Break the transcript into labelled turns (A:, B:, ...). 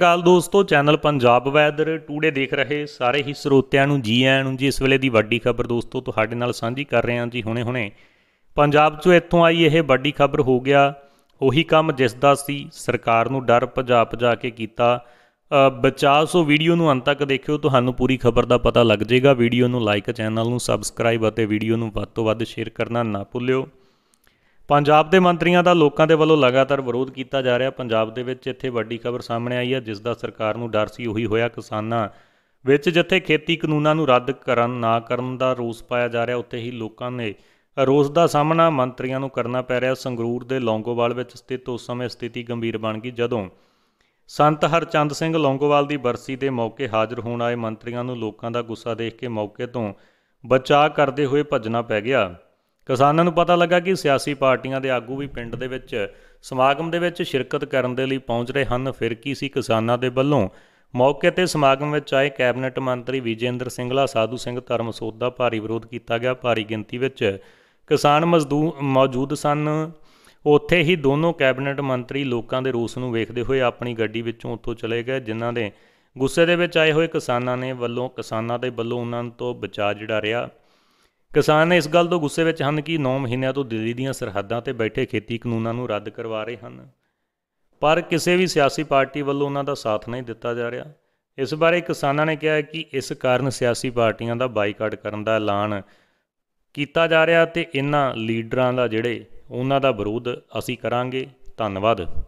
A: ਕਾਲ ਦੋਸਤੋ channel Punjab weather today ਦੇਖ ਰਹੇ ਸਾਰੇ ਹੀ ਸਰੋਤਿਆਂ ਨੂੰ ਜੀ ਆਇਆਂ ਨੂੰ ਜੀ ਇਸ ਵੇਲੇ ਦੀ ਵੱਡੀ ਖਬਰ ਦੋਸਤੋ ਤੁਹਾਡੇ ਨਾਲ ਸਾਂਝੀ ਕਰ ਰਹੇ ਹਾਂ ਜੀ ਹੁਣੇ-ਹੁਣੇ ਪੰਜਾਬ 'ਚੋਂ ਇੱਥੋਂ ਆਈ ਇਹ ਵੱਡੀ ਖਬਰ ਹੋ ਗਿਆ ਉਹੀ ਕੰਮ ਜਿਸ ਦਾ ਸੀ ਸਰਕਾਰ ਨੂੰ ਡਰ ਭਜਾ ਭਜਾ ਕੇ ਕੀਤਾ ਬਚਾਅ ਸੋ ਵੀਡੀਓ ਨੂੰ ਅੰਤ ਤੱਕ ਦੇਖਿਓ ਤੁਹਾਨੂੰ ਪੂਰੀ ਖਬਰ ਦਾ ਪਤਾ ਲੱਗ ਜਾਏਗਾ ਵੀਡੀਓ ਨੂੰ ਲਾਈਕ ਚੈਨਲ ਨੂੰ ਸਬਸਕ੍ਰਾਈਬ ਅਤੇ ਵੀਡੀਓ ਨੂੰ ਵੱਧ ਤੋਂ ਵੱਧ ਸ਼ੇਅਰ ਕਰਨਾ ਨਾ ਭੁੱਲਿਓ ਪੰਜਾਬ ਦੇ ਮੰਤਰੀਆਂ ਦਾ ਲੋਕਾਂ ਦੇ ਵੱਲੋਂ ਲਗਾਤਾਰ ਵਿਰੋਧ ਕੀਤਾ ਜਾ ਰਿਹਾ ਪੰਜਾਬ ਦੇ ਵਿੱਚ ਇੱਥੇ ਵੱਡੀ ਖਬਰ ਸਾਹਮਣੇ ਆਈ ਹੈ ਜਿਸ ਦਾ ਸਰਕਾਰ ਨੂੰ ਡਰ ਸੀ ਉਹੀ ਹੋਇਆ ਕਿਸਾਨਾਂ ਵਿੱਚ ਜਿੱਥੇ ਖੇਤੀ ਕਾਨੂੰਨਾਂ ਨੂੰ ਰੱਦ ਕਰਨ ਨਾ ਕਰਨ ਦਾ ਰੋਸ ਪਾਇਆ ਜਾ ਰਿਹਾ ਉੱਥੇ ਹੀ ਲੋਕਾਂ ਨੇ ਰੋਸ ਦਾ ਸਾਹਮਣਾ ਮੰਤਰੀਆਂ ਨੂੰ ਕਰਨਾ ਪੈ ਰਿਹਾ ਸੰਗਰੂਰ ਦੇ ਲੌਂਗੋਵਾਲ ਵਿੱਚ ਸਥਿਤ ਉਸ ਸਮੇਂ ਸਥਿਤੀ ਗੰਭੀਰ ਬਣ ਗਈ ਜਦੋਂ ਸੰਤ ਹਰਚੰਦ ਸਿੰਘ ਲੌਂਗੋਵਾਲ ਦੀ ਬਰਸੀ ਦੇ ਮੌਕੇ ਹਾਜ਼ਰ ਹੋਣ ਆਏ ਮੰਤਰੀਆਂ ਨੂੰ ਲੋਕਾਂ ਦਾ ਗੁੱਸਾ ਦੇਖ ਕੇ ਮੌਕੇ ਤੋਂ ਬਚਾਅ ਕਰਦੇ ਹੋਏ ਭੱਜਣਾ ਪੈ ਗਿਆ ਕਿਸਾਨਾਂ ਨੂੰ ਪਤਾ ਲੱਗਾ ਕਿ ਸਿਆਸੀ ਪਾਰਟੀਆਂ ਦੇ ਆਗੂ ਵੀ ਪਿੰਡ ਦੇ ਵਿੱਚ ਸਮਾਗਮ ਦੇ ਵਿੱਚ ਸ਼ਿਰਕਤ ਕਰਨ ਦੇ ਲਈ ਪਹੁੰਚ ਰਹੇ ਹਨ ਫਿਰ ਕੀ ਸੀ ਕਿਸਾਨਾਂ ਦੇ ਵੱਲੋਂ ਮੌਕੇ ਤੇ ਸਮਾਗਮ ਵਿੱਚ ਆਏ ਕੈਬਨਿਟ ਮੰਤਰੀ ਵਿਜੇਂਦਰ ਸਿੰਘਲਾ ਸਾਧੂ ਸਿੰਘ ਧਰਮਸੋਤ ਦਾ ਭਾਰੀ ਵਿਰੋਧ ਕੀਤਾ ਗਿਆ ਭਾਰੀ ਗਿਣਤੀ ਵਿੱਚ ਕਿਸਾਨ ਮਜ਼ਦੂਰ ਮੌਜੂਦ ਸਨ ਉੱਥੇ ਹੀ ਦੋਨੋਂ ਕੈਬਨਿਟ ਮੰਤਰੀ ਲੋਕਾਂ ਦੇ ਰੋਸ ਨੂੰ ਵੇਖਦੇ ਹੋਏ ਆਪਣੀ ਗੱਡੀ ਵਿੱਚੋਂ ਉੱਥੋਂ ਚਲੇ ਗਏ ਜਿਨ੍ਹਾਂ ਦੇ ਗੁੱਸੇ ਦੇ ਵਿੱਚ ਆਏ ਹੋਏ ਕਿਸਾਨਾਂ ਨੇ ਵੱਲੋਂ ਕਿਸਾਨਾਂ ਦੇ ਵੱਲੋਂ ਉਹਨਾਂ ਤੋਂ ਬਚਾਅ ਜਿਹੜਾ ਰਿਹਾ ਕਿਸਾਨ ਇਸ ਗੱਲ ਤੋਂ ਗੁੱਸੇ ਵਿੱਚ ਹਨ ਕਿ 9 ਮਹੀਨਿਆਂ ਤੋਂ ਦਿੱਲੀ ਦੀਆਂ ਸਰਹੱਦਾਂ ਤੇ ਬੈਠੇ ਖੇਤੀ ਕਾਨੂੰਨਾਂ ਨੂੰ ਰੱਦ ਕਰਵਾ ਰਹੇ ਹਨ ਪਰ ਕਿਸੇ ਵੀ ਸਿਆਸੀ ਪਾਰਟੀ ਵੱਲੋਂ ਉਹਨਾਂ ਦਾ ਸਾਥ ਨਹੀਂ ਦਿੱਤਾ ਜਾ ਰਿਹਾ ਇਸ ਬਾਰੇ ਕਿਸਾਨਾਂ ਨੇ ਕਿਹਾ ਕਿ ਇਸ ਕਾਰਨ ਸਿਆਸੀ ਪਾਰਟੀਆਂ ਦਾ ਬਾਈਕਾਟ ਕਰਨ ਦਾ ਐਲਾਨ ਕੀਤਾ ਜਾ ਰਿਹਾ ਤੇ ਇਹਨਾਂ ਲੀਡਰਾਂ ਦਾ ਜਿਹੜੇ ਉਹਨਾਂ ਦਾ ਵਿਰੋਧ ਅਸੀਂ ਕਰਾਂਗੇ ਧੰਨਵਾਦ